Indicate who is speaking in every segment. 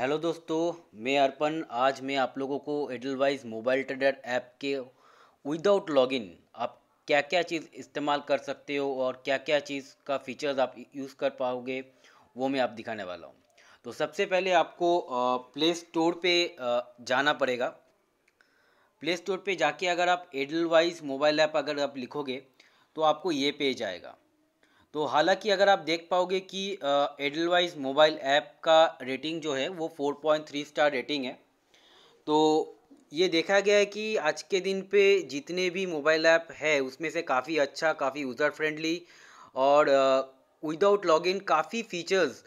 Speaker 1: Hello दोस्तों मैं अर्पण आज मैं आप लोगों को एडलवाइज मोबाइल ट्रेडर ऐप के विदाउट लॉगिन आप क्या क्या चीज़ इस्तेमाल कर सकते हो और क्या क्या चीज़ का फीचर्स आप यूज़ कर पाओगे वो मैं आप दिखाने वाला हूँ तो सबसे पहले आपको प्ले स्टोर पे जाना पड़ेगा प्ले स्टोर पे जाके अगर आप एडलवाइज मोबाइल ऐप अगर आप लिखोगे तो आपको ये पेज आएगा तो हालांकि अगर आप देख पाओगे कि एडलवाइज मोबाइल ऐप का रेटिंग जो है वो 4.3 स्टार रेटिंग है तो ये देखा गया है कि आज के दिन पे जितने भी मोबाइल ऐप है उसमें से काफ़ी अच्छा काफ़ी यूज़र फ्रेंडली और विदाउट लॉगिन काफ़ी फीचर्स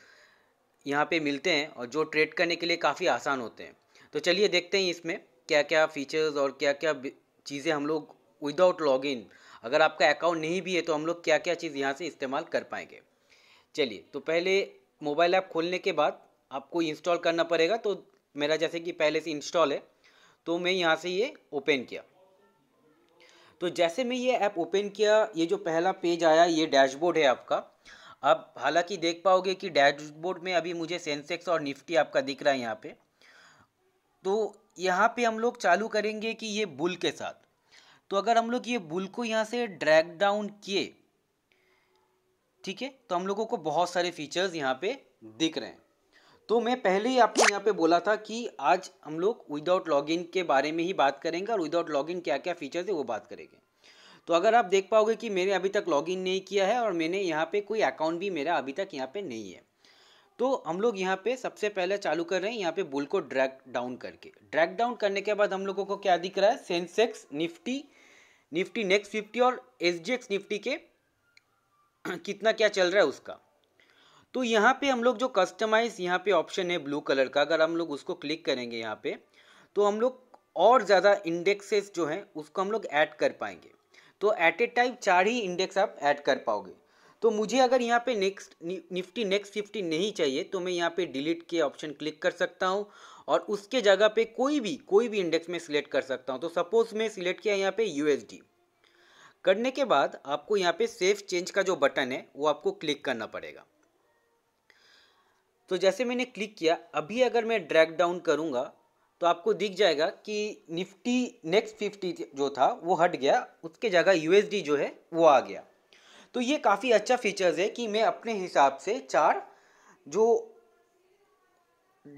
Speaker 1: यहाँ पे मिलते हैं और जो ट्रेड करने के लिए काफ़ी आसान होते हैं तो चलिए देखते हैं इसमें क्या क्या फीचर्स और क्या क्या चीज़ें हम लोग विदाउट लॉगिन अगर आपका अकाउंट नहीं भी है तो हम लोग क्या क्या चीज़ यहाँ से इस्तेमाल कर पाएंगे चलिए तो पहले मोबाइल ऐप खोलने के बाद आपको इंस्टॉल करना पड़ेगा तो मेरा जैसे कि पहले से इंस्टॉल है तो मैं यहाँ से ये ओपन किया तो जैसे मैं ये ऐप ओपन किया ये जो पहला पेज आया ये डैशबोर्ड है आपका आप हालांकि देख पाओगे कि डैशबोर्ड में अभी मुझे सेंसेक्स और निफ्टी आपका दिख रहा है यहाँ पे तो यहाँ पे हम लोग चालू करेंगे कि ये बुल के साथ तो अगर हम लोग ये बुल को यहाँ से ड्रैग डाउन किए ठीक है तो हम लोगों को बहुत सारे फीचर्स यहाँ पे दिख रहे हैं तो मैं पहले ही आपको यहाँ पे बोला था कि आज हम लोग विदाउट लॉगिन के बारे में ही बात करेंगे और विदाउट लॉगिन क्या क्या फीचर्स है वो बात करेंगे तो अगर आप देख पाओगे कि मैंने अभी तक लॉगिन नहीं किया है और मैंने यहाँ पे कोई अकाउंट भी मेरा अभी तक यहाँ पे नहीं है तो हम लोग यहाँ पे सबसे पहले चालू कर रहे हैं यहाँ पे बुल को ड्रैग डाउन करके ड्रैग डाउन करने के बाद हम लोगों को क्या दिख रहा है Sensex Nifty Nifty next Fifty और एस निफ्टी के कितना क्या चल रहा है उसका तो यहाँ पे हम लोग जो कस्टमाइज यहाँ पे ऑप्शन है ब्लू कलर का अगर हम लोग उसको क्लिक करेंगे यहाँ पे तो हम लोग और ज़्यादा इंडेक्सेस जो हैं उसको हम लोग ऐड कर पाएंगे तो एट ए टाइम चार ही इंडेक्स आप ऐड कर पाओगे तो मुझे अगर यहाँ पे नेक्स्ट निफ्टी नेक्स्ट फिफ्टी नहीं चाहिए तो मैं यहाँ पे डिलीट के ऑप्शन क्लिक कर सकता हूँ और उसके जगह पे कोई भी कोई भी इंडेक्स में सिलेक्ट कर सकता हूँ तो सपोज़ मैं सिलेक्ट किया यहाँ पे यूएसडी करने के बाद आपको यहाँ पे सेफ चेंज का जो बटन है वो आपको क्लिक करना पड़ेगा तो जैसे मैंने क्लिक किया अभी अगर मैं ड्रैग डाउन करूँगा तो आपको दिख जाएगा कि निफ्टी नेक्स्ट फिफ्टी जो था वो हट गया उसके जगह यू जो है वो आ गया तो ये काफ़ी अच्छा फीचर्स है कि मैं अपने हिसाब से चार जो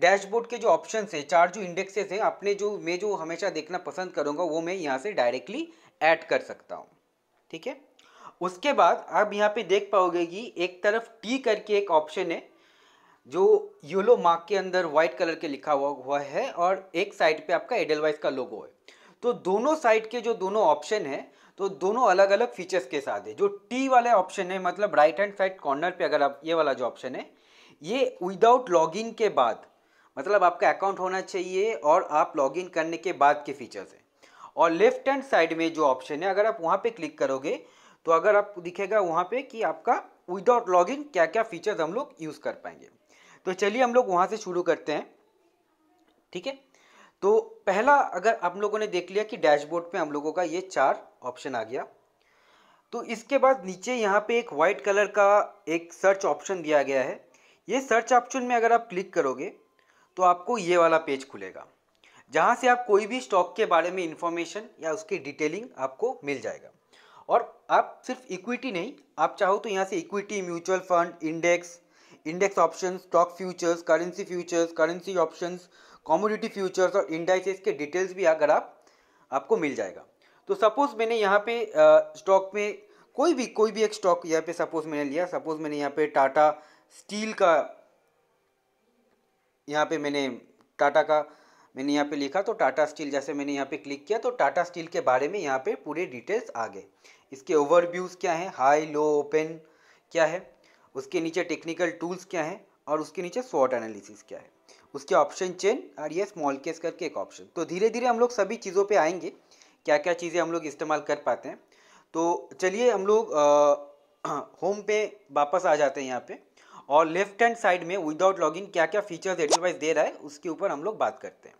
Speaker 1: डैशबोर्ड के जो ऑप्शन है चार जो इंडेक्सेस हैं अपने जो मैं जो हमेशा देखना पसंद करूँगा वो मैं यहाँ से डायरेक्टली ऐड कर सकता हूँ ठीक है उसके बाद आप यहाँ पे देख पाओगे कि एक तरफ टी करके एक ऑप्शन है जो येलो मार्क के अंदर व्हाइट कलर के लिखा हुआ हुआ है और एक साइड पे आपका एडलवाइस का लोगो है तो दोनों साइड के जो दोनों ऑप्शन है तो दोनों अलग अलग फीचर्स के साथ है जो टी वाले ऑप्शन है मतलब राइट हैंड साइड कॉर्नर पे अगर आप ये वाला जो ऑप्शन है ये विदाउट लॉगिन के बाद मतलब आपका अकाउंट होना चाहिए और आप लॉगिन करने के बाद के फीचर्स है और लेफ्ट हैंड साइड में जो ऑप्शन है अगर आप वहाँ पे क्लिक करोगे तो अगर आप दिखेगा वहाँ पे कि आपका विदाउट लॉगिन क्या क्या फीचर्स हम लोग यूज़ कर पाएंगे तो चलिए हम लोग वहाँ से शुरू करते हैं ठीक है तो पहला अगर आप लोगों ने देख लिया कि डैशबोर्ड पे हम लोगों का ये चार ऑप्शन आ गया तो इसके बाद नीचे यहाँ पे एक वाइट कलर का एक सर्च ऑप्शन दिया गया है ये सर्च ऑप्शन में अगर आप क्लिक करोगे तो आपको ये वाला पेज खुलेगा जहाँ से आप कोई भी स्टॉक के बारे में इंफॉर्मेशन या उसकी डिटेलिंग आपको मिल जाएगा और आप सिर्फ इक्विटी नहीं आप चाहो तो यहाँ से equity mutual fund index index option stock futures currency futures currency option commodity futures और इंडाइसेस के डिटेल्स भी अगर आप आपको मिल जाएगा तो सपोज़ मैंने यहाँ पे स्टॉक में कोई भी कोई भी एक स्टॉक यहाँ पे सपोज़ मैंने लिया सपोज़ मैंने यहाँ पे टाटा स्टील का यहाँ पे मैंने टाटा का मैंने यहाँ पे लिखा तो टाटा स्टील जैसे मैंने यहाँ पे क्लिक किया तो टाटा स्टील के बारे में यहाँ पे पूरे डिटेल्स आ गए इसके ओवरव्यूज़ क्या हैं हाई लो ओपन क्या है उसके नीचे टेक्निकल टूल्स क्या हैं और उसके नीचे स्वॉट एनालिसिस क्या है उसके ऑप्शन चेन और ये स्मॉल केस करके एक ऑप्शन तो धीरे धीरे हम लोग सभी चीज़ों पर आएंगे क्या क्या चीज़ें हम लोग इस्तेमाल कर पाते हैं तो चलिए हम लोग होम पे वापस आ जाते हैं यहाँ पे और लेफ्ट हैंड साइड में विदाउट लॉगिन क्या क्या फीचर्स एडवाइस दे रहा है उसके ऊपर हम लोग बात करते हैं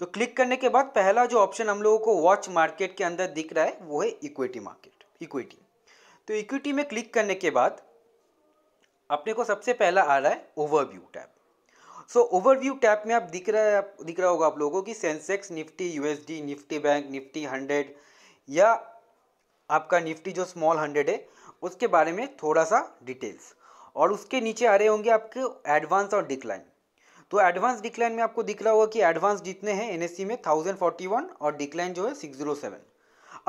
Speaker 1: तो क्लिक करने के बाद पहला जो ऑप्शन हम लोगों को वॉच मार्केट के अंदर दिख रहा है वो है इक्विटी मार्केट इक्विटी तो इक्विटी में क्लिक करने के बाद अपने को सबसे पहला आ रहा है overview tab so overview tab में आप दिख रहा है दिख रहा होगा आप लोगों को कि Sensex Nifty USD Nifty bank Nifty hundred या आपका निफ्टी जो स्मॉल हंड्रेड है उसके बारे में थोड़ा सा डिटेल्स और उसके नीचे आ रहे होंगे आपके एडवांस और डिक्लाइन तो एडवांस डिक्लाइन में आपको दिख रहा होगा कि एडवांस जितने हैं एनएससी में थाउजेंड फोर्टी वन और डिक्लाइन जो है सिक्स जीरो सेवन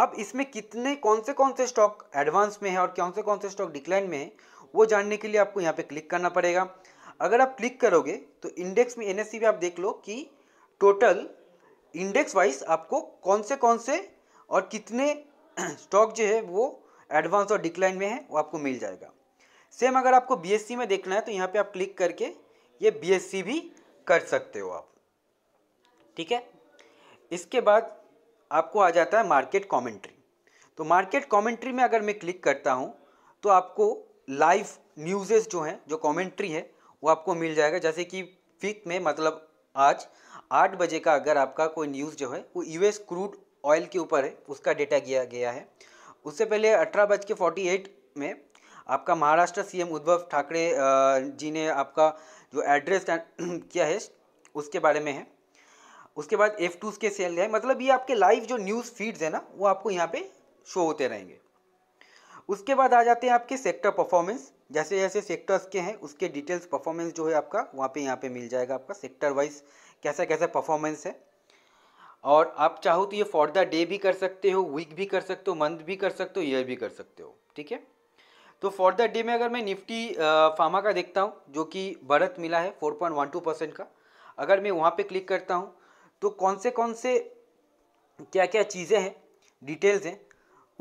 Speaker 1: अब इसमें कितने कौन से कौन से स्टॉक एडवांस में है और कौन से कौन से स्टॉक डिक्लाइन में है वो जानने के लिए आपको यहाँ पे क्लिक करना पड़ेगा अगर आप क्लिक करोगे तो इंडेक्स में एन एस आप देख लो कि टोटल इंडेक्स वाइज आपको कौन से कौन से और कितने स्टॉक जो है वो एडवांस और डिक्लाइन में है वो आपको मिल जाएगा सेम अगर आपको बी में देखना है तो यहाँ पे आप क्लिक करके ये बीएससी भी कर सकते हो आप ठीक है इसके बाद आपको आ जाता है मार्केट कमेंट्री तो मार्केट कमेंट्री में अगर मैं क्लिक करता हूँ तो आपको लाइव न्यूज़ेस जो हैं जो कमेंट्री है वो आपको मिल जाएगा जैसे कि फिफ्थ में मतलब आज आठ बजे का अगर आपका कोई न्यूज़ जो है वो यूएस क्रूड ऑयल के ऊपर है उसका डेटा किया गया है उससे पहले अठारह बज के फोर्टी एट में आपका महाराष्ट्र सीएम उद्धव ठाकरे जी ने आपका जो एड्रेस किया है उसके बारे में है उसके बाद एफ टूज के सेल है मतलब ये आपके लाइव जो न्यूज़ फीड्स है ना वो आपको यहाँ पे शो होते रहेंगे उसके बाद आ जाते हैं आपके सेक्टर परफॉर्मेंस जैसे जैसे सेक्टर्स के हैं उसके डिटेल्स परफॉर्मेंस जो है आपका वहाँ पे यहाँ पे मिल जाएगा आपका सेक्टर वाइज कैसा कैसा परफॉर्मेंस है और आप चाहो तो ये फॉर द डे भी कर सकते हो वीक भी कर सकते हो मंथ भी कर सकते हो ईयर भी कर सकते हो ठीक है तो फॉर द डे में अगर मैं निफ्टी फार्मा का देखता हूँ जो कि बढ़त मिला है 4.12 परसेंट का अगर मैं वहाँ पे क्लिक करता हूँ तो कौन से कौन से क्या क्या चीज़ें हैं डिटेल्स हैं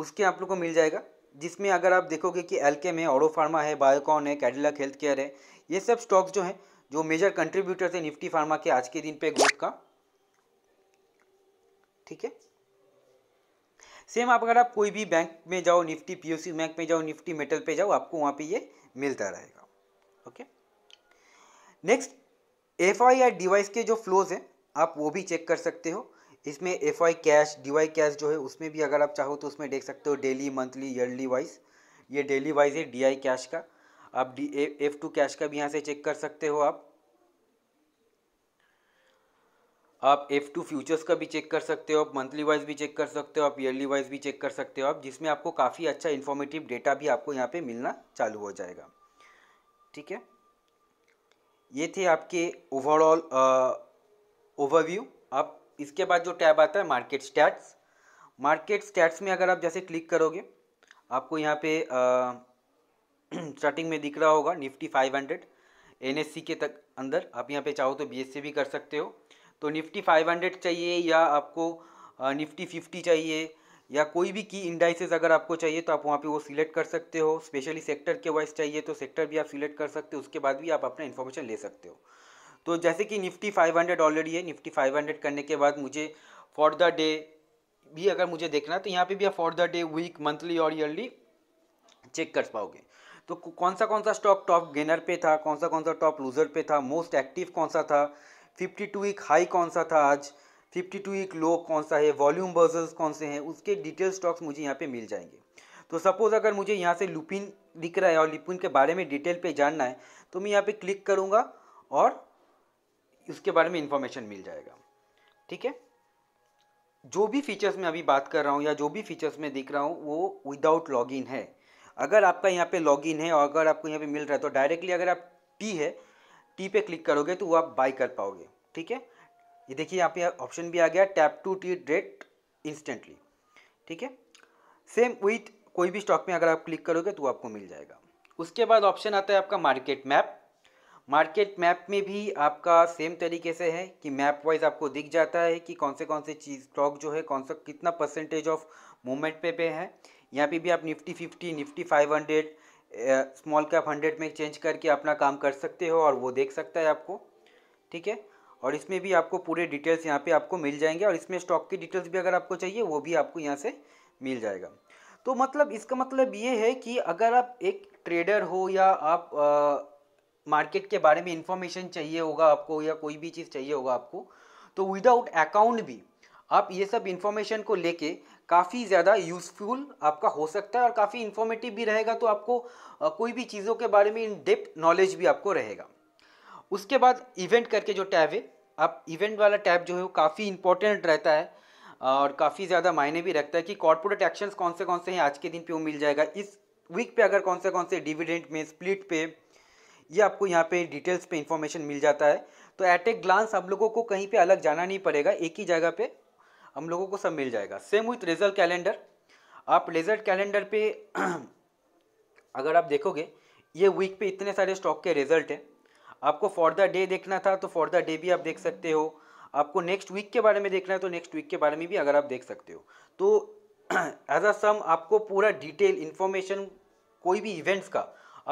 Speaker 1: उसके आप लोग को मिल जाएगा जिसमें अगर आप देखोगे कि एलकेम है ऑडो फार्मा है बायोकॉन है कैडिलक हेल्थ केयर है ये सब स्टॉक्स जो हैं जो मेजर कंट्रीब्यूटर्स हैं निफ्टी फार्मा के आज के दिन पे ग्रोथ का ठीक है सेम आप अगर आप कोई भी बैंक में जाओ निफ्टी पीओसी बैंक में जाओ निफ्टी मेटल पे जाओ आपको वहाँ पे ये मिलता रहेगा ओके नेक्स्ट एफ या डिवाइस के जो फ्लोज हैं आप वो भी चेक कर सकते हो इसमें एफ कैश डी कैश जो है उसमें भी अगर आप चाहो तो उसमें देख सकते हो डेली मंथली ईयरली वाइज ये डेली वाइज है डी कैश का आप डी एफ टू कैश का भी यहाँ से चेक कर सकते हो आप आप एफ़ टू फ्यूचर्स का भी चेक कर सकते हो आप मंथली वाइज भी चेक कर सकते हो आप ईयरली वाइज भी चेक कर सकते हो आप जिसमें आपको काफ़ी अच्छा इन्फॉर्मेटिव डेटा भी आपको यहाँ पे मिलना चालू हो जाएगा ठीक है ये थे आपके ओवरऑल ओवरव्यू आप इसके बाद जो टैब आता है मार्केट स्टैट्स मार्केट स्टैट्स में अगर आप जैसे क्लिक करोगे आपको यहाँ पे स्टार्टिंग में दिख रहा होगा निफ्टी 500 एनएससी के तक अंदर आप यहाँ पे चाहो तो बी भी कर सकते हो तो निफ्टी 500 चाहिए या आपको निफ्टी 50 चाहिए या कोई भी की इंडाइसेस अगर आपको चाहिए तो आप वहाँ पे वो सिलेक्ट कर सकते हो स्पेशली सेक्टर के वाइज चाहिए तो सेक्टर भी आप सिलेक्ट कर सकते हो उसके बाद भी आप अपना इन्फॉर्मेशन ले सकते हो तो जैसे कि निफ्टी 500 ऑलरेडी है निफ्टी 500 करने के बाद मुझे फॉर द डे भी अगर मुझे देखना तो यहाँ पे भी आप for the day week monthly और ईयरली चेक कर पाओगे तो कौन सा कौन सा स्टॉक टॉप गेनर पे था कौन सा कौन सा टॉप लूजर पे था मोस्ट एक्टिव कौन सा था फिफ्टी टू वीक हाई कौन सा था आज फिफ्टी टू वीक लो कौन सा है वॉल्यूम बर्जर्स कौन से हैं उसके डिटेल स्टॉक्स मुझे यहाँ पे मिल जाएंगे तो सपोज़ अगर मुझे यहाँ से लुपिन दिख रहा है और लुपिन के बारे में डिटेल पे जानना है तो मैं यहाँ पे क्लिक करूँगा और इसके बारे में इंफॉर्मेशन मिल जाएगा ठीक है जो भी फीचर्स मैं अभी बात कर रहा हूँ या जो भी फीचर्स मैं दिख रहा हूँ वो विदाउट लॉगिन है अगर आपका यहाँ पे लॉगिन है और अगर आपको यहाँ पे मिल रहा है तो डायरेक्टली अगर आप टी है टी पे क्लिक करोगे तो वो आप बाई कर पाओगे ठीक है ये देखिए यहाँ पे ऑप्शन भी आ गया tap two T date instantly ठीक है सेम विथ कोई भी स्टॉक में अगर आप क्लिक करोगे तो आपको मिल जाएगा उसके बाद ऑप्शन आता है आपका मार्केट मैप मार्केट मैप में भी आपका सेम तरीके से है कि मैप वाइज आपको दिख जाता है कि कौन से कौन से चीज़ स्टॉक जो है कौन सा कितना परसेंटेज ऑफ मूवमेंट पे पे है यहाँ पे भी आप Nifty fifty Nifty five hundred small cap hundred में चेंज करके अपना काम कर सकते हो और वो देख सकता है आपको ठीक है और इसमें भी आपको पूरे डिटेल्स यहाँ पे आपको मिल जाएंगे और इसमें स्टॉक की डिटेल्स भी अगर आपको चाहिए वो भी आपको यहाँ से मिल जाएगा तो मतलब इसका मतलब ये है कि अगर आप एक ट्रेडर हो या आप मार्केट के बारे में इंफॉर्मेशन चाहिए होगा आपको या कोई भी चीज़ चाहिए होगा आपको तो विदाउट अकाउंट भी आप ये सब इन्फॉर्मेशन को लेके काफ़ी ज़्यादा यूज़फुल आपका हो सकता है और काफ़ी इन्फॉर्मेटिव भी रहेगा तो आपको कोई भी चीज़ों के बारे में इन डेप्थ नॉलेज भी आपको रहेगा उसके बाद इवेंट करके जो टैब है आप इवेंट वाला टैब जो है वो काफ़ी इंपॉर्टेंट रहता है और काफ़ी ज़्यादा मायने भी रखता है कि कॉर्पोरेट एक्शंस कौन से कौन से हैं आज के दिन पे वो मिल जाएगा इस वीक पे अगर कौन से कौन से डिविडेंट में स्प्लिट पे ये आपको यहाँ पे डिटेल्स पे इंफॉर्मेशन मिल जाता है तो एट ए ग्लांस हम लोगों को कहीं पे अलग जाना नहीं पड़ेगा एक ही जगह पे हम लोगों को सब मिल जाएगा सेम विथ रिजल्ट कैलेंडर आप रिजल्ट कैलेंडर पे अगर आप देखोगे ये वीक पे इतने सारे स्टॉक के रिजल्ट हैं आपको फॉर द डे देखना था तो फॉर द डे भी आप देख सकते हो आपको नेक्स्ट वीक के बारे में देखना है तो नेक्स्ट वीक के बारे में भी अगर आप देख सकते हो तो एज अ सम आपको पूरा डिटेल इन्फॉर्मेशन कोई भी इवेंट्स का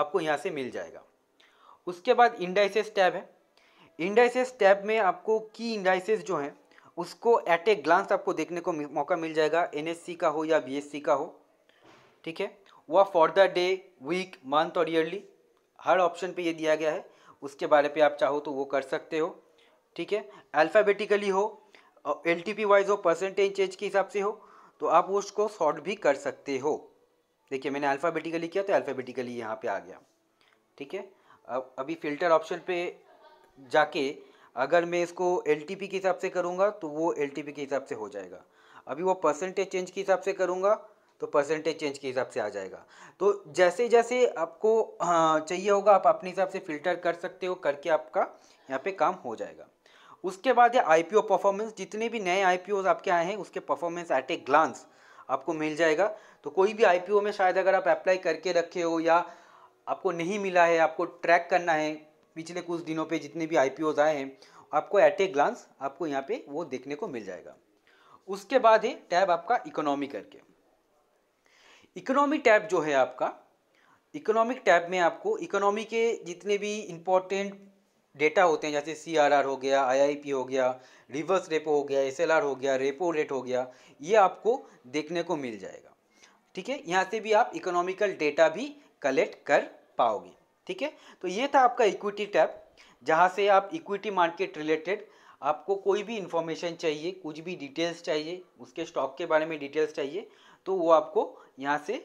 Speaker 1: आपको यहाँ से मिल जाएगा उसके बाद इंडाइसेस टैब है इंडाइसेस टैब में आपको की इंडाइसेस जो हैं उसको एट ए ग्लांस आपको देखने को मौका मिल जाएगा एन का हो या बी का हो ठीक है वह for the day week month और ईयरली हर ऑप्शन पे ये दिया गया है उसके बारे पे आप चाहो तो वो कर सकते हो ठीक है अल्फ़ाबेटिकली हो एल टी पी वाइज हो परसेंटेज चेंज के हिसाब से हो तो आप उसको सॉर्ट भी कर सकते हो देखिए मैंने अल्फ़ाबेटिकली किया तो अल्फ़ाबेटिकली यहाँ पे आ गया ठीक है अब अभी फ़िल्टर ऑप्शन पे जाके अगर मैं इसको एल टी पी के हिसाब से करूँगा तो वो एल टी पी के हिसाब से हो जाएगा अभी वो परसेंटेज चेंज के हिसाब से करूँगा तो परसेंटेज चेंज के हिसाब से आ जाएगा तो जैसे जैसे आपको हाँ, चाहिए होगा आप अपने हिसाब से फिल्टर कर सकते हो करके आपका यहाँ पे काम हो जाएगा उसके बाद है आई परफॉर्मेंस जितने भी नए आई आपके आए हैं उसके परफॉर्मेंस एट ए ग्लांस आपको मिल जाएगा तो कोई भी आई में शायद अगर आप अप्लाई करके रखे हो या आपको नहीं मिला है आपको ट्रैक करना है पिछले कुछ दिनों पे जितने भी आई आए हैं आपको एट ए ग्लांस आपको यहाँ पे वो देखने को मिल जाएगा उसके बाद है टैब आपका इकोनॉमी करके इकोनॉमी टैब जो है आपका इकोनॉमिक टैब में आपको इकोनॉमी के जितने भी इम्पोर्टेंट डेटा होते हैं जैसे सी हो गया आई हो गया रिवर्स रेपो हो गया एस हो गया रेपो रेट हो गया ये आपको देखने को मिल जाएगा ठीक है यहाँ से भी आप इकोनॉमिकल डेटा भी कलेक्ट कर पाओगे ठीक है तो ये था आपका इक्विटी टैब जहाँ से आप इक्विटी मार्केट रिलेटेड आपको कोई भी इंफॉर्मेशन चाहिए कुछ भी डिटेल्स चाहिए उसके स्टॉक के बारे में डिटेल्स चाहिए तो वो आपको यहाँ से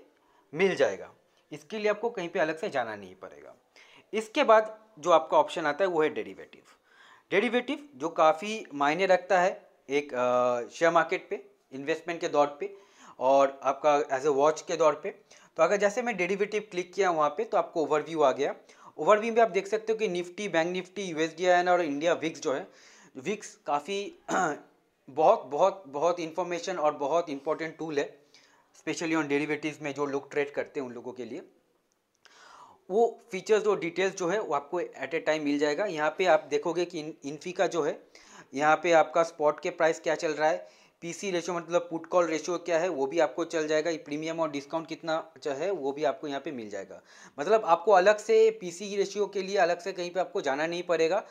Speaker 1: मिल जाएगा इसके लिए आपको कहीं पे अलग से जाना नहीं पड़ेगा इसके बाद जो आपका ऑप्शन आता है वो है डेरिवेटिव डेरिवेटिव जो काफ़ी मायने रखता है एक शेयर मार्केट पे इन्वेस्टमेंट के दौर पे और आपका एज ए वॉच के दौर पे तो अगर जैसे मैं डेरिवेटिव क्लिक किया वहाँ पे तो आपको ओवरव्यू आ गया ओवरव्यू में आप देख सकते हो कि Nifty bank Nifty U S और इंडिया विक्स जो है विक्स काफ़ी बहुत बहुत बहुत इन्फॉर्मेशन और बहुत इंपॉर्टेंट टूल है स्पेशली ऑन डेरिवेटिव्स में जो लोग ट्रेड करते हैं उन लोगों के लिए वो फीचर्स और डिटेल्स जो है वो आपको एट ए टाइम मिल जाएगा यहाँ पे आप देखोगे कि इन इन्फी का जो है यहाँ पे आपका स्पॉट के प्राइस क्या चल रहा है पीसी रेशो मतलब पुट कॉल रेशो क्या है वो भी आपको चल जाएगा प्रीमियम और डिस्काउंट कितना जो है वो भी आपको यहाँ पे मिल जाएगा मतलब आपको अलग से पीसी रेशियो के लिए अलग से कहीं पे आपको जाना नहीं पड़ेगा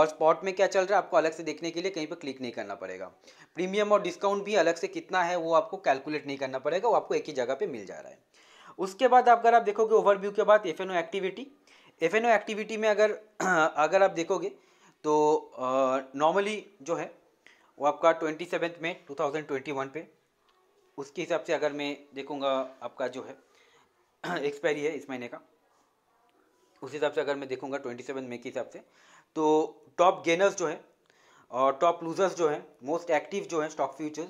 Speaker 1: और स्पॉट में क्या चल रहा है आपको अलग से देखने के लिए कहीं पे क्लिक नहीं करना पड़ेगा प्रीमियम और डिस्काउंट भी अलग से कितना है वो आपको कैलकुलेट नहीं करना पड़ेगा वो आपको एक ही जगह पे मिल जा रहा है उसके बाद अगर आप देखोगे ओवरव्यू के बाद एफ एक्टिविटी एफ एक्टिविटी में अगर अगर आप देखोगे तो नॉर्मली जो है वो आपका ट्वेंटी सेवेंथ में टू थाउजेंड ट्वेंटी वन पे उसके हिसाब से अगर मैं देखूँगा आपका जो है एक्सपायरी है इस महीने का उस हिसाब से अगर मैं देखूँगा ट्वेंटी सेवन मे के हिसाब से तो टॉप गेनर्स जो है और टॉप लूजर्स जो हैं मोस्ट एक्टिव जो हैं स्टॉक फ्यूचर्स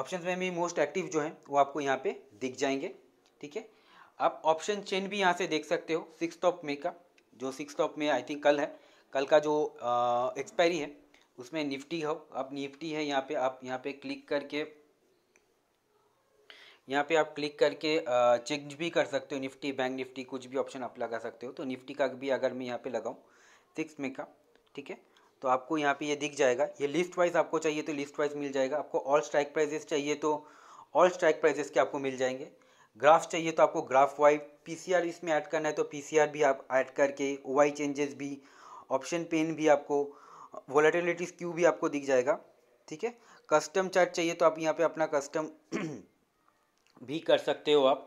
Speaker 1: ऑप्शन में भी मोस्ट एक्टिव जो हैं वो आपको यहाँ पे दिख जाएंगे ठीक है आप ऑप्शन चेन भी यहाँ से देख सकते हो सिक्स टॉप मे का जो सिक्स टॉप में आई थिंक कल है कल का जो एक्सपायरी है उसमें निफ्टी हो आप निफ्टी है यहाँ पे आप यहाँ पे क्लिक करके यहाँ पे आप क्लिक करके चेक भी कर सकते हो निफ्टी बैंक निफ्टी कुछ भी ऑप्शन आप लगा सकते हो तो निफ्टी का भी अगर मैं यहाँ पे लगाऊँ सिक्स में का ठीक है तो आपको यहाँ पे ये दिख जाएगा ये लिस्ट वाइज आपको चाहिए तो लिस्ट वाइज मिल जाएगा आपको ऑल स्ट्राइक प्राइजेस चाहिए तो ऑल स्ट्राइक प्राइजेस के आपको मिल जाएंगे ग्राफ चाहिए तो आपको ग्राफ वाइज पीसीआर इसमें ऐड करना है तो पीसीआर भी आप ऐड करके ओवाई चेंजेस भी ऑप्शन पेन भी आपको वॉलेटिलिटीज क्यू भी आपको दिख जाएगा ठीक है कस्टम चार्ट चाहिए तो आप यहाँ पे अपना कस्टम भी कर सकते हो आप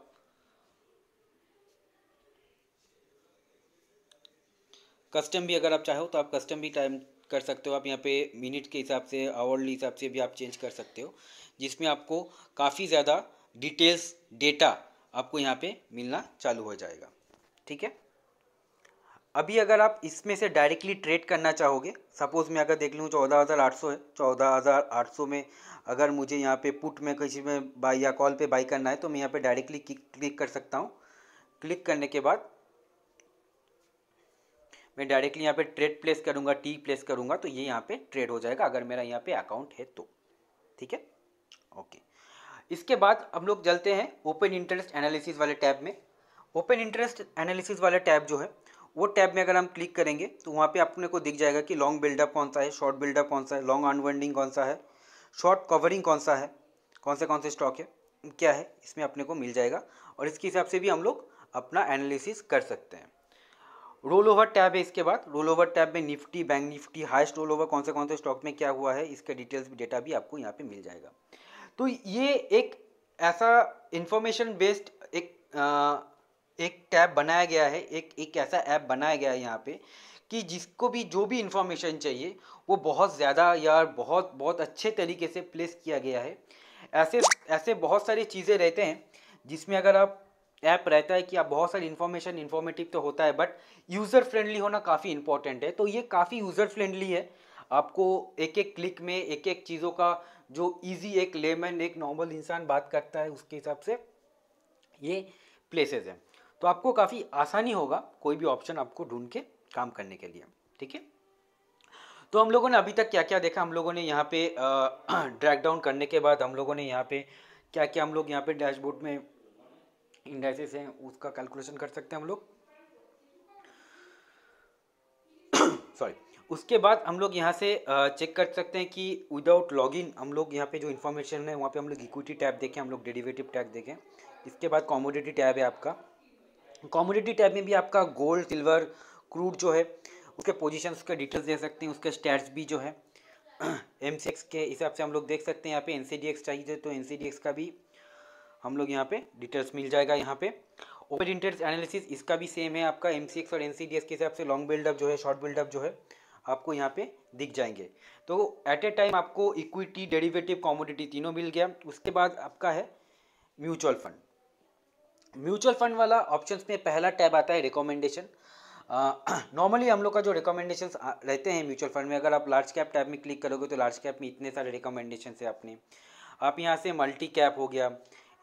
Speaker 1: कस्टम भी अगर आप चाहो तो आप कस्टम भी टाइम कर सकते हो आप यहाँ पे मिनट के हिसाब से आवर्ली हिसाब से भी आप चेंज कर सकते हो जिसमें आपको काफ़ी ज़्यादा डिटेल्स डेटा आपको यहाँ पे मिलना चालू हो जाएगा ठीक है अभी अगर आप इसमें से डायरेक्टली ट्रेड करना चाहोगे सपोज़ मैं अगर देख लूँ चौदह हज़ार आठ सौ है चौदह हज़ार आठ सौ में अगर मुझे यहाँ पे पुट में किसी में बाई या कॉल पे बाई करना है तो मैं यहाँ पे डायरेक्टली क्लिक कर सकता हूँ क्लिक करने के बाद मैं डायरेक्टली यहाँ पे ट्रेड प्लेस करूँगा टी प्लेस करूँगा तो ये यहाँ पे ट्रेड हो जाएगा अगर मेरा यहाँ पे अकाउंट है तो ठीक है ओके इसके बाद हम लोग चलते हैं ओपन इंटरेस्ट एनालिसिस वाले टैब में ओपन इंटरेस्ट एनालिसिस वाले टैब जो है वो टैब में अगर हम क्लिक करेंगे तो वहाँ पर अपने को दिख जाएगा कि लॉन्ग बिल्डअप कौन सा है शॉर्ट बिल्डअप कौन सा है लॉन्ग अनवर्डिंग कौन सा है शॉर्ट कवरिंग कौन सा है कौन से कौन से स्टॉक है क्या है इसमें अपने को मिल जाएगा और इसके हिसाब से भी हम लोग अपना एनालिसिस कर सकते हैं रोल ओवर टैब है इसके बाद रोल ओवर टैब में Nifty bank Nifty highest rollover कौन से कौन से स्टॉक में क्या हुआ है इसका डिटेल्स डेटा भी आपको यहाँ पे मिल जाएगा तो ये एक ऐसा इंफॉर्मेशन बेस्ड एक आ, एक टैब बनाया गया है एक एक ऐसा ऐप बनाया गया है यहाँ पे कि जिसको भी जो भी इन्फॉर्मेशन चाहिए वो बहुत ज़्यादा यार बहुत बहुत अच्छे तरीके से प्लेस किया गया है ऐसे ऐसे बहुत सारी चीज़ें रहते हैं जिसमें अगर आप ऐप रहता है कि आप बहुत सारी इन्फॉर्मेशन इन्फॉर्मेटिव तो होता है बट यूज़र फ्रेंडली होना काफ़ी इंपॉर्टेंट है तो ये काफ़ी यूज़र फ्रेंडली है आपको एक एक क्लिक में एक एक चीज़ों का जो इजी एक लेमन एक नॉर्मल इंसान बात करता है उसके हिसाब से ये प्लेसेस हैं तो आपको काफ़ी आसानी होगा कोई भी ऑप्शन आपको ढूंढ के काम करने के लिए ठीक है तो हम लोगों ने अभी तक क्या क्या देखा हम लोगों ने यहाँ पे ड्रैग डाउन करने के बाद हम लोगों ने यहाँ पे क्या क्या हम लोग यहाँ पे डैशबोर्ड में इंडाइसेस हैं उसका कैलकुलेशन कर सकते हैं हम लोग सॉरी उसके बाद हम लोग यहाँ से चेक कर सकते हैं कि विदाउट लॉगिन हम लोग यहाँ पे जो इन्फॉर्मेशन है वहाँ पे हम लोग इक्विटी टैब देखें हम लोग डेरिवेटिव टैब देखें इसके बाद कॉमोडिटी टैब है आपका कॉमोडिटी टैब में भी आपका गोल्ड सिल्वर क्रूड जो है उसके पोजिशन उसके डिटेल्स दे सकते हैं उसके स्टैट्स भी जो है एम के हिसाब से हम लोग देख सकते हैं यहाँ पे एन चाहिए तो एन का भी हम लोग यहाँ पे डिटेल्स मिल जाएगा यहाँ पे ओपन इंटरेस्ट एनालिसिस इसका भी सेम है आपका एम और एन के हिसाब से लॉन्ग बिल्डअप जो है शॉर्ट बिल्डअप जो है आपको यहाँ पे दिख जाएंगे तो एट ए टाइम आपको इक्विटी डेरिवेटिव कॉमोडिटी तीनों मिल गया उसके बाद आपका है म्यूचुअल फंड म्यूचुअल फंड वाला ऑप्शन में पहला टैब आता है रिकॉमेंडेशन नॉर्मली हम लोग का जो रिकमेंडेशन रहते हैं म्यूचुअल फंड में अगर आप लार्ज कैप टैब में क्लिक करोगे तो लार्ज कैप में इतने सारे रिकमेंडेशन है आपने आप यहाँ से मल्टी कैप हो गया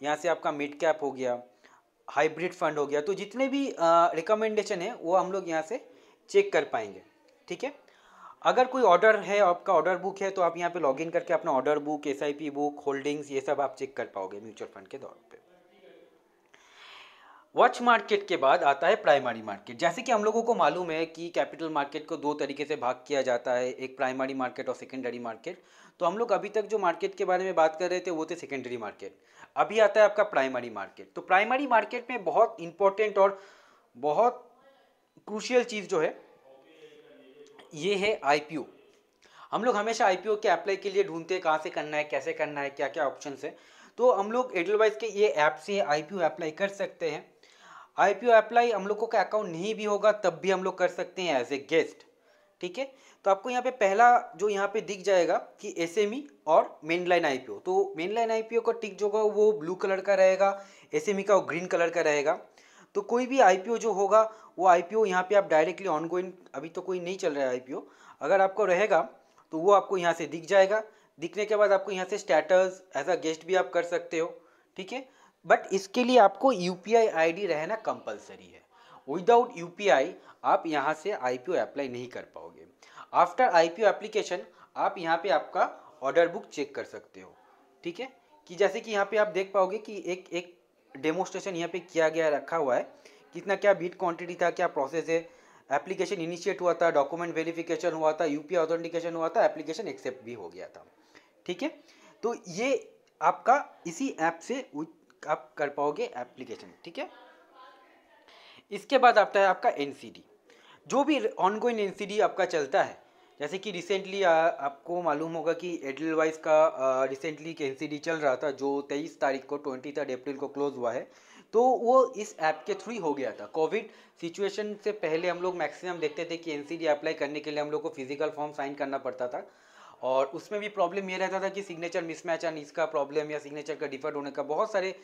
Speaker 1: यहाँ से आपका मिड कैप हो गया हाइब्रिड फंड हो गया तो जितने भी रिकमेंडेशन है वो हम लोग यहाँ से चेक कर पाएंगे ठीक है अगर कोई ऑर्डर है आपका ऑर्डर बुक है तो आप यहाँ पे लॉगिन करके अपना order book S book holdings ये सब आप चेक कर पाओगे म्यूचुअल फंड के दौर पे वॉच मार्केट के बाद आता है प्राइमरी मार्केट जैसे कि हम लोगों को मालूम है कि कैपिटल मार्केट को दो तरीके से भाग किया जाता है एक प्राइमरी मार्केट और सेकेंडरी मार्केट तो हम लोग अभी तक जो मार्केट के बारे में बात कर रहे थे वो थे सेकेंडरी मार्केट अभी आता है आपका प्राइमरी मार्केट तो प्राइमरी मार्केट में बहुत इंपॉर्टेंट और बहुत क्रूशियल चीज़ जो है ये है आईपीओ हम लोग हमेशा आईपीओ के अप्लाई के लिए ढूंढते हैं कहाँ से करना है कैसे करना है क्या क्या ऑप्शन है तो हम लोग एडलवाइज के ये ऐप से आईपीओ अप्लाई कर सकते हैं आईपीओ अप्लाई हम लोगों का अकाउंट नहीं भी होगा तब भी हम लोग कर सकते हैं एज ए गेस्ट ठीक है तो आपको यहाँ पे पहला जो यहाँ पे दिख जाएगा कि एस e और मेन लाइन आईपीओ तो मेन लाइन आईपीओ का टिक जो होगा वो ब्लू कलर का रहेगा एस e का वो ग्रीन कलर का रहेगा तो कोई भी आईपीओ जो होगा वो आईपीओ यहाँ पे आप डायरेक्टली ऑन गोइंग अभी तो कोई नहीं चल रहा है आईपीओ अगर आपको रहेगा तो वो आपको यहाँ से दिख जाएगा दिखने के बाद आपको यहाँ से स्टेटस एज अ गेस्ट भी आप कर सकते हो ठीक है बट इसके लिए आपको यू पी रहना कंपलसरी है विदाउट यू आप यहाँ से आई अप्लाई नहीं कर पाओगे आफ्टर आईपीओ एप्लीकेशन आप यहाँ पे आपका ऑर्डर बुक चेक कर सकते हो ठीक है कि जैसे कि यहाँ पे आप देख पाओगे कि एक एक डेमोस्ट्रेशन यहाँ पे किया गया रखा हुआ है कितना क्या बीट क्वांटिटी था क्या प्रोसेस है एप्लीकेशन इनिशिएट हुआ था डॉक्यूमेंट वेरिफिकेशन हुआ था यूपीआई ऑथेंटिकेशन हुआ था एप्लीकेशन एक्सेप्ट भी हो गया था ठीक है तो ये आपका इसी ऐप से आप कर पाओगे एप्लीकेशन ठीक है इसके बाद आता है आपका एन जो भी ऑनगोइंग एन आपका चलता है जैसे कि रिसेंटली आपको मालूम होगा कि एडल वाइज का रिसेंटली एक एन चल रहा था जो 23 तारीख को ट्वेंटी थर्ड अप्रैल को क्लोज हुआ है तो वो इस ऐप के थ्रू ही हो गया था कोविड सिचुएशन से पहले हम लोग मैक्सिमम देखते थे कि एन अप्लाई करने के लिए हम लोग को फिजिकल फॉर्म साइन करना पड़ता था और उसमें भी प्रॉब्लम ये रहता था कि सिग्नेचर मिसमैच एंड इसका प्रॉब्लम या सिग्नेचर का डिफर्ड होने का बहुत सारे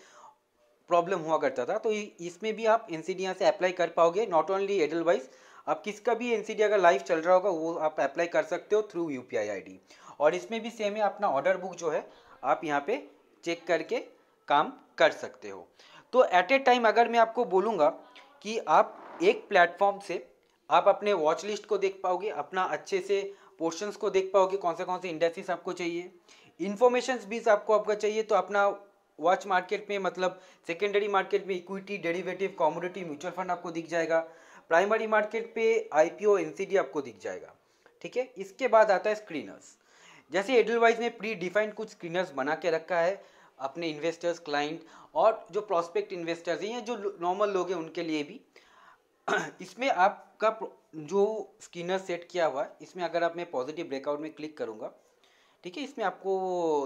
Speaker 1: प्रॉब्लम हुआ करता था तो इसमें भी आप एन से अप्लाई कर पाओगे नॉट ओनली एडल वाइज आप किसका भी एन का लाइव चल रहा होगा वो आप अप्लाई कर सकते हो थ्रू यू पी और इसमें भी सेम है अपना ऑर्डर बुक जो है आप यहाँ पे चेक करके काम कर सकते हो तो एट ए टाइम अगर मैं आपको बोलूँगा कि आप एक प्लेटफॉर्म से आप अपने वॉच लिस्ट को देख पाओगे अपना अच्छे से पोर्शंस को देख पाओगे कौन से कौन से इंडस्ट्रीज आपको चाहिए इन्फॉर्मेशन भी आपको आपका चाहिए तो अपना वॉच मार्केट में मतलब सेकेंडरी मार्केट में equity derivative commodity mutual fund आपको दिख जाएगा प्राइमरी मार्केट पे आईपीओ एनसीडी आपको दिख जाएगा ठीक है इसके बाद आता है स्क्रीनर्स जैसे एडलवाइज ने प्री डिफाइंड कुछ स्क्रीनर्स बना के रखा है अपने इन्वेस्टर्स क्लाइंट और जो प्रॉस्पेक्ट इन्वेस्टर्स हैं जो नॉर्मल लोग हैं उनके लिए भी इसमें आपका जो स्क्रीनर सेट किया हुआ है इसमें अगर आप मैं पॉजिटिव ब्रेकआउट में क्लिक करूँगा ठीक है इसमें आपको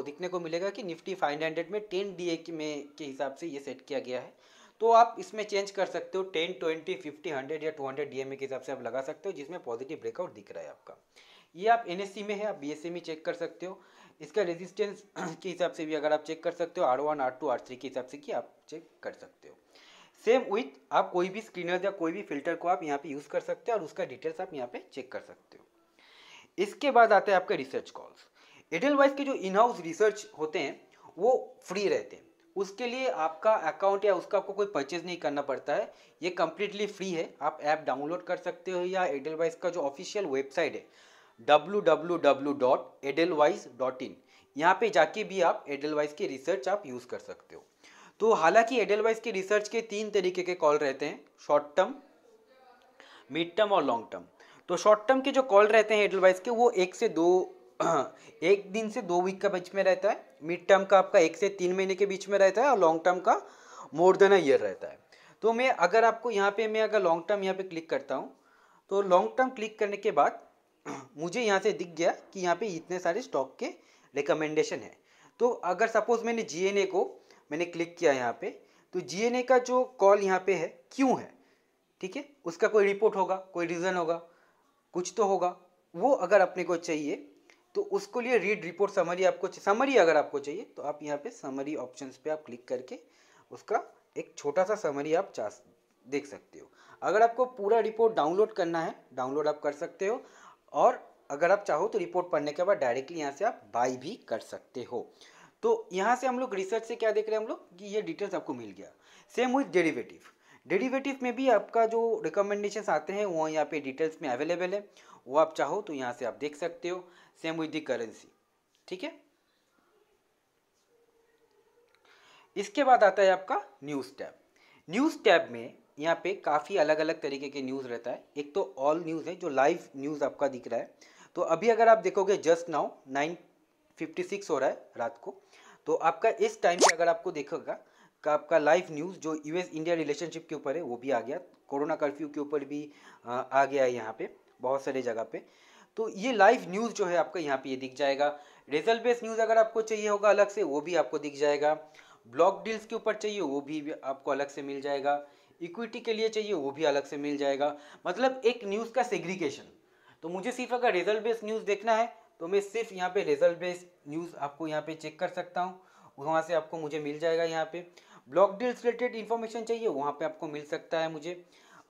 Speaker 1: दिखने को मिलेगा कि निफ्टी फाइव हंड्रेड में टेन डी के में के हिसाब से ये सेट किया गया है तो आप इसमें चेंज कर सकते हो टेन ट्वेंटी फिफ्टी हंड्रेड या टू हंड्रेड डी के हिसाब से आप लगा सकते हो जिसमें पॉजिटिव ब्रेकआउट दिख रहा है आपका ये आप एन e में है आप बी e में चेक कर सकते हो इसका रेजिस्टेंस के हिसाब से भी अगर आप चेक कर सकते हो R one R two R three के हिसाब से कि आप चेक कर सकते हो सेम विथ आप कोई भी स्क्रीनर या कोई भी फिल्टर को आप यहाँ पे यूज़ कर सकते हो और उसका डिटेल्स आप यहाँ पे चेक कर सकते हो इसके बाद आते हैं आपके रिसर्च कॉल्स एडल वाइज के जो इन हाउस रिसर्च होते हैं वो फ्री रहते हैं उसके लिए आपका अकाउंट या उसका आपको कोई परचेज नहीं करना पड़ता है ये कम्प्लीटली फ्री है आप ऐप डाउनलोड कर सकते हो या एडल वाइज का जो ऑफिशियल वेबसाइट है W W W dot Edelweiss dot in यहाँ पर जाके भी आप एडल वाइज की रिसर्च आप यूज़ कर सकते हो तो हालांकि एडल वाइज की रिसर्च के तीन तरीके के कॉल रहते हैं शॉर्ट टर्म मिड टर्म और लॉन्ग टर्म तो शॉर्ट टर्म के जो कॉल रहते हैं एडल वाइज के वो एक से दो एक दिन से दो वीक का बीच में रहता है मिड टर्म का आपका एक से तीन महीने के बीच में रहता है और लॉन्ग टर्म का मोर देन अ ईयर रहता है तो मैं अगर आपको यहाँ पे मैं अगर लॉन्ग टर्म यहाँ पे क्लिक करता हूँ तो लॉन्ग टर्म क्लिक करने के बाद मुझे यहाँ से दिख गया कि यहाँ पे इतने सारे स्टॉक के रिकमेंडेशन है तो अगर सपोज़ मैंने जी को मैंने क्लिक किया यहाँ पे तो जी का जो कॉल यहाँ पे है क्यों है ठीक है उसका कोई रिपोर्ट होगा कोई रीज़न होगा कुछ तो होगा वो अगर अपने को चाहिए तो उसको लिए रीड रिपोर्ट समरी आपको समरी अगर आपको चाहिए तो आप यहाँ पे समरी ऑप्शंस पे आप क्लिक करके उसका एक छोटा सा समरी आप चाह देख सकते हो अगर आपको पूरा रिपोर्ट डाउनलोड करना है डाउनलोड आप कर सकते हो और अगर आप चाहो तो रिपोर्ट पढ़ने के बाद डायरेक्टली यहाँ से आप बाई भी कर सकते हो तो यहाँ से हम लोग रिसर्च से क्या देख रहे हैं हम लोग कि ये डिटेल्स आपको मिल गया सेम विथ डेरिवेटिव डेरिवेटिव में भी आपका जो रिकमेंडेशंस आते हैं वो यहाँ पे डिटेल्स में अवेलेबल है वो आप चाहो तो यहाँ से आप देख सकते हो सेम विद दी करेंसी ठीक है इसके बाद आता है आपका न्यूज़ टैब न्यूज़ टैब में यहाँ पे काफ़ी अलग अलग तरीके के न्यूज़ रहता है एक तो ऑल न्यूज़ है जो लाइव न्यूज़ आपका दिख रहा है तो अभी अगर आप देखोगे just now nine fifty six हो रहा है रात को तो आपका इस टाइम पे अगर आपको देखोगा का आपका लाइव न्यूज़ जो यूएस इंडिया रिलेशनशिप के ऊपर है वो भी आ गया कोरोना कर्फ्यू के ऊपर भी आ, आ गया है यहाँ पे बहुत सारी जगह पे तो ये लाइव न्यूज़ जो है आपका यहाँ पे ये दिख जाएगा रिजल्ट बेस्ड न्यूज़ अगर आपको चाहिए होगा अलग से वो भी आपको दिख जाएगा ब्लॉक डील्स के ऊपर चाहिए वो भी आपको अलग से मिल जाएगा इक्विटी के लिए चाहिए वो भी अलग से मिल जाएगा मतलब एक न्यूज़ का सेग्रीगेशन तो मुझे सिर्फ अगर रिजल्ट बेस्ड न्यूज़ देखना है तो मैं सिर्फ यहाँ पे रिजल्ट बेस्ड न्यूज़ आपको यहाँ पे चेक कर सकता हूँ वहाँ से आपको मुझे मिल जाएगा यहाँ पे ब्लॉक डील्स रिलेटेड इन्फॉर्मेशन चाहिए वहाँ पे आपको मिल सकता है मुझे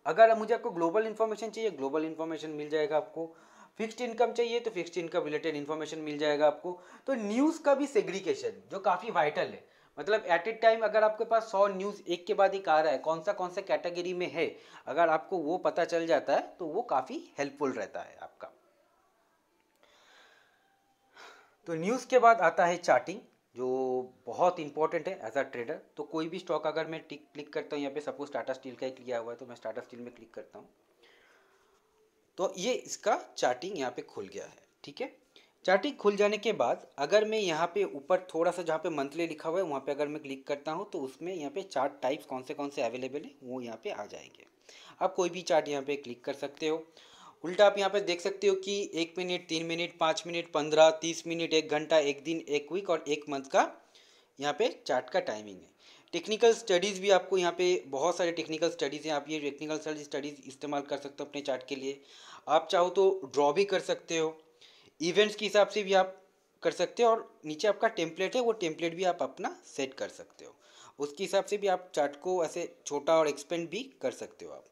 Speaker 1: अगर मुझे आपको ग्लोबल इन्फॉर्मेशन चाहिए ग्लोबल इन्फॉर्मेशन मिल जाएगा आपको फिक्स्ड इनकम चाहिए तो फिक्स्ड इनकम रिलेटेड इन्फॉर्मेशन मिल जाएगा आपको तो न्यूज़ का भी सेग्रीकेशन जो काफ़ी वाइटल है मतलब एट ए टाइम अगर आपके पास सौ न्यूज़ एक के बाद एक आ रहा है कौन सा कौन सा कैटेगरी में है अगर आपको वो पता चल जाता है तो वो काफ़ी हेल्पफुल रहता है आपका तो न्यूज़ के बाद आता है चार्टिंग जो बहुत इंपॉर्टेंट है एज अ ट्रेडर तो कोई भी स्टॉक अगर मैं टिक क्लिक करता हूँ यहाँ पे सपोज टाटा स्टील का एक लिया हुआ है तो मैं टाटा स्टील में क्लिक करता हूँ तो ये इसका चार्टिंग यहाँ पे खुल गया है ठीक है चार्टिंग खुल जाने के बाद अगर मैं यहाँ पे ऊपर थोड़ा सा जहाँ पे मंथली लिखा हुआ है वहाँ पे अगर मैं क्लिक करता हूँ तो उसमें यहाँ पे चार्ट टाइप्स कौन से कौन से अवेलेबल हैं वो यहाँ पे आ जाएंगे आप कोई भी चार्ट यहाँ पे क्लिक कर सकते हो उल्टा आप यहाँ पे देख सकते हो कि एक मिनट तीन मिनट पाँच मिनट पंद्रह तीस मिनट एक घंटा एक दिन एक वीक और एक मंथ का यहाँ पे चार्ट का टाइमिंग है टेक्निकल स्टडीज़ भी आपको यहाँ पे बहुत सारे टेक्निकल स्टडीज़ हैं आप ये टेक्निकल स्टडीज़ इस्तेमाल कर सकते हो अपने चार्ट के लिए आप चाहो तो ड्रॉ भी कर सकते हो इवेंट्स के हिसाब से भी आप कर सकते हो और नीचे आपका टेम्पलेट है वो टेम्पलेट भी आप अपना सेट कर सकते हो उसके हिसाब से भी आप चार्ट को ऐसे छोटा और एक्सपेंड भी कर सकते हो आप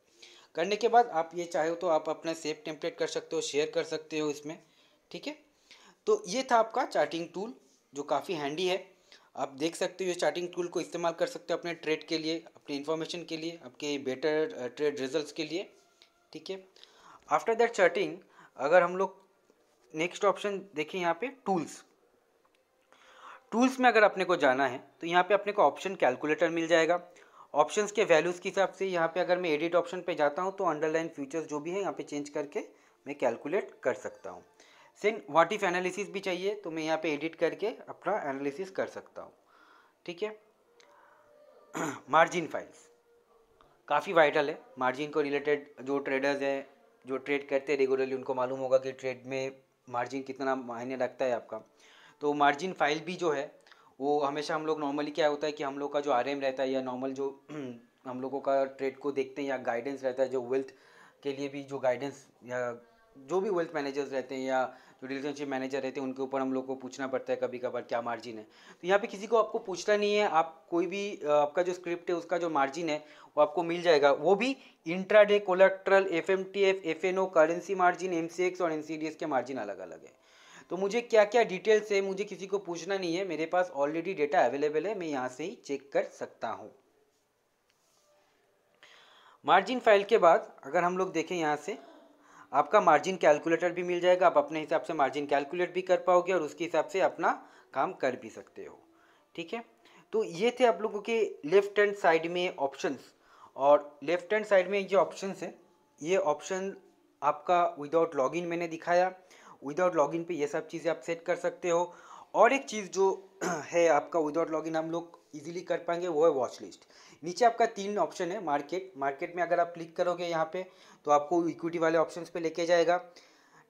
Speaker 1: करने के बाद आप ये चाहे तो आप अपना सेफ टेम्पलेट कर सकते हो शेयर कर सकते हो इसमें ठीक है तो ये था आपका चार्टिंग टूल जो काफ़ी हैंडी है आप देख सकते हो ये चार्टिंग टूल को इस्तेमाल कर सकते हो अपने ट्रेड के लिए अपने इन्फॉर्मेशन के लिए आपके बेटर ट्रेड रिजल्ट के लिए ठीक है आफ्टर दैट चार्टिंग अगर हम लोग नेक्स्ट ऑप्शन देखें यहाँ पे टूल्स टूल्स में अगर अपने को जाना है तो यहाँ पे अपने को ऑप्शन कैलकुलेटर मिल जाएगा ऑप्शंस के वैल्यूज़ के हिसाब से यहाँ पे अगर मैं एडिट ऑप्शन पे जाता हूँ तो अंडरलाइन फ्यूचर्स जो भी है यहाँ पे चेंज करके मैं कैलकुलेट कर सकता हूँ सेम वाट इफ़ एनालिसिस भी चाहिए तो मैं यहाँ पे एडिट करके अपना एनालिसिस कर सकता हूँ ठीक है मार्जिन फाइल्स काफ़ी वाइटल है मार्जिन को रिलेटेड जो ट्रेडर्स हैं जो ट्रेड करते हैं रेगुलरली उनको मालूम होगा कि ट्रेड में मार्जिन कितना मायने रखता है आपका तो मार्जिन फाइल भी जो है वो हमेशा हम लोग नॉर्मली क्या होता है कि हम लोग का जो आर रहता है या नॉर्मल जो हम लोगों का ट्रेड को देखते हैं या गाइडेंस रहता है जो वेल्थ के लिए भी जो गाइडेंस या जो भी वेल्थ मैनेजर्स रहते हैं या जो रिलेशनशिप मैनेजर रहते हैं उनके ऊपर हम लोग को पूछना पड़ता है कभी कभार क्या मार्जिन है तो यहाँ पे किसी को आपको पूछना नहीं है आप कोई भी आपका जो स्क्रिप्ट है उसका जो मार्जिन है वो आपको मिल जाएगा वो भी intraday collateral F M T F F N O currency margin M C X और एन सी डी एस के मार्जिन अलग अलग है तो मुझे क्या क्या डिटेल्स से मुझे किसी को पूछना नहीं है मेरे पास ऑलरेडी डेटा अवेलेबल है मैं यहाँ से ही चेक कर सकता हूँ मार्जिन फाइल के बाद अगर हम लोग देखें यहाँ से आपका मार्जिन कैलकुलेटर भी मिल जाएगा आप अपने हिसाब से मार्जिन कैलकुलेट भी कर पाओगे और उसके हिसाब से अपना काम कर भी सकते हो ठीक है तो ये थे आप लोगों के लेफ्ट हैंड साइड में ऑप्शंस और लेफ्ट हैंड साइड में ये ऑप्शंस है ये ऑप्शन आपका विदाउट लॉगिन मैंने दिखाया विदाउट लॉगिन पे ये सब चीज़ें आप सेट कर सकते हो और एक चीज़ जो है आपका विदाउट लॉगिन हम लोग इजीली कर पाएंगे वो है वॉच लिस्ट नीचे आपका तीन ऑप्शन है मार्केट मार्केट में अगर आप क्लिक करोगे यहाँ पे तो आपको इक्विटी वाले ऑप्शन पे लेके जाएगा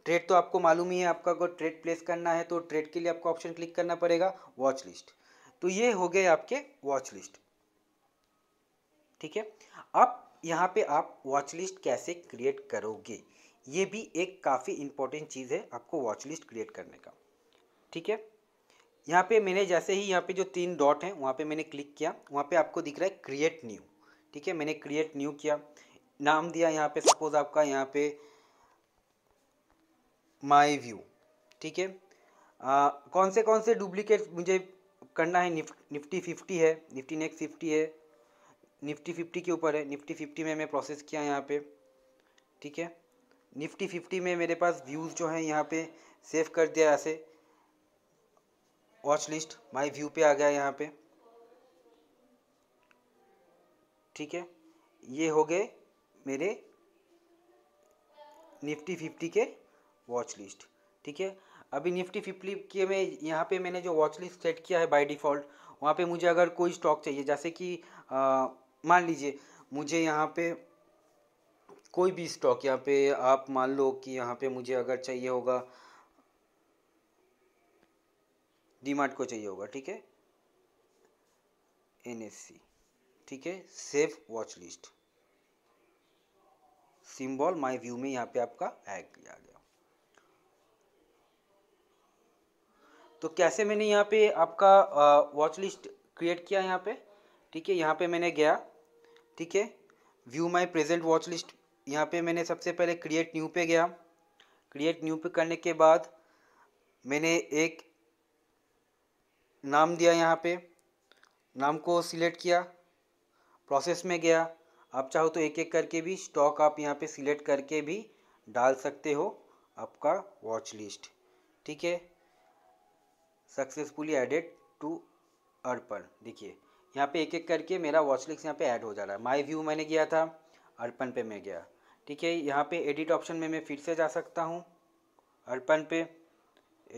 Speaker 1: ट्रेड तो आपको मालूम ही है आपका अगर ट्रेड प्लेस करना है तो ट्रेड के लिए आपको ऑप्शन क्लिक करना पड़ेगा वॉच लिस्ट तो ये हो गए आपके वॉच लिस्ट ठीक है अब यहाँ पे आप वॉच लिस्ट कैसे क्रिएट करोगे ये भी एक काफ़ी इंपॉर्टेंट चीज़ है आपको वॉच लिस्ट क्रिएट करने का ठीक है यहाँ पे मैंने जैसे ही यहाँ पे जो तीन डॉट हैं वहाँ पे मैंने क्लिक किया वहाँ पे आपको दिख रहा है क्रिएट न्यू ठीक है मैंने क्रिएट न्यू किया नाम दिया यहाँ पे सपोज आपका यहाँ पे माई व्यू ठीक है कौन से कौन से डुप्लीकेट मुझे करना है निफ्टी फिफ्टी है निफ्टी नेक्स्ट फिफ्टी है निफ्टी फिफ्टी के ऊपर है निफ्टी फिफ्टी में मैं प्रोसेस किया यहाँ पे ठीक है निफ्टी फिफ्टी में मेरे पास व्यूज़ जो हैं यहाँ पे सेव कर दिया ऐसे वॉच लिस्ट माई व्यू पे आ गया यहाँ पे ठीक है ये हो गए मेरे निफ्टी फिफ्टी के वॉच लिस्ट ठीक है अभी निफ्टी फिफ्टी के में यहाँ पे मैंने जो वॉच लिस्ट सेट किया है बाय डिफ़ॉल्ट वहाँ पे मुझे अगर कोई स्टॉक चाहिए जैसे कि मान लीजिए मुझे यहाँ पे कोई भी स्टॉक यहाँ पे आप मान लो कि यहाँ पे मुझे अगर चाहिए होगा डीमार्ट को चाहिए होगा ठीक है एन ठीक है save watchlist symbol my view में यहाँ पे आपका एग किया गया तो कैसे मैंने यहाँ पे आपका वॉच लिस्ट क्रिएट किया यहाँ पे ठीक है यहाँ पे मैंने गया ठीक है view my present watchlist यहाँ पे मैंने सबसे पहले क्रिएट न्यू पे गया क्रिएट न्यू पे करने के बाद मैंने एक नाम दिया यहाँ पे नाम को सिलेक्ट किया प्रोसेस में गया आप चाहो तो एक एक करके भी स्टॉक आप यहाँ पे सिलेक्ट करके भी डाल सकते हो आपका वॉच लिस्ट ठीक है सक्सेसफुली एडेड टू अर्पण देखिए यहाँ पे एक एक करके मेरा वॉच लिस्ट यहाँ पे ऐड हो जा रहा है माई व्यू मैंने किया था अर्पण पे मैं गया ठीक है यहाँ पे एडिट ऑप्शन में मैं फिर से जा सकता हूँ अर्पन पे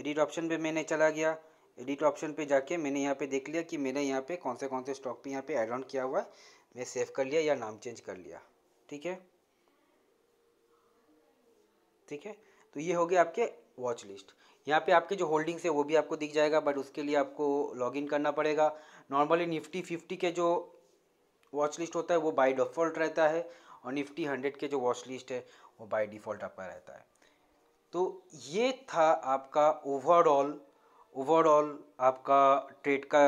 Speaker 1: एडिट ऑप्शन पे मैंने चला गया एडिट ऑप्शन पे जाके मैंने यहाँ पे देख लिया कि मैंने यहाँ पे कौन से कौन से स्टॉक पे यहाँ पे एड ऑन किया हुआ है मैं सेव कर लिया या नाम चेंज कर लिया ठीक है ठीक है तो ये हो गया आपके वॉच लिस्ट यहाँ पे आपके जो होल्डिंग्स है वो भी आपको दिख जाएगा बट उसके लिए आपको लॉगिन करना पड़ेगा नॉर्मली निफ्टी फिफ्टी के जो वॉच लिस्ट होता है वो बाई डिफ़ॉल्ट रहता है और निफ्टी हंड्रेड के जो वॉच लिस्ट है वो बाय डिफ़ॉल्ट आपका रहता है तो ये था आपका ओवरऑल ओवरऑल आपका ट्रेड का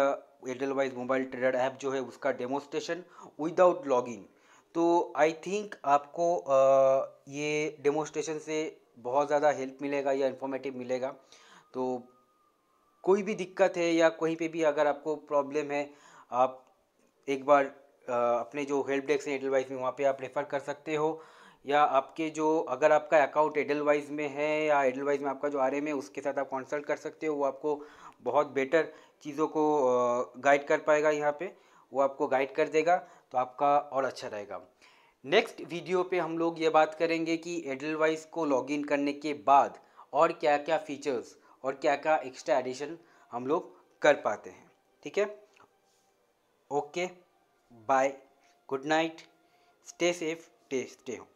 Speaker 1: Airtel wise mobile trader app जो है उसका डेमोस्ट्रेशन विदाउट लॉगिन तो आई थिंक आपको आ, ये डेमोस्ट्रेशन से बहुत ज़्यादा हेल्प मिलेगा या इन्फॉर्मेटिव मिलेगा तो कोई भी दिक्कत है या कहीं पे भी अगर आपको प्रॉब्लम है आप एक बार अपने जो हेल्प डेस्क है एडलवाइज में वहाँ पे आप रेफ़र कर सकते हो या आपके जो अगर आपका अकाउंट एडलवाइज में है या एडलवाइज में आपका जो आर एम है उसके साथ आप कॉन्सल्ट कर सकते हो वो आपको बहुत बेटर चीज़ों को गाइड कर पाएगा यहाँ पे वो आपको गाइड कर देगा तो आपका और अच्छा रहेगा नेक्स्ट वीडियो पे हम लोग ये बात करेंगे कि एडलवाइज को लॉगिन करने के बाद और क्या क्या फीचर्स और क्या क्या एक्स्ट्रा एडिशन हम लोग कर पाते हैं ठीक है okay Bye. Good night. Stay safe. Stay, stay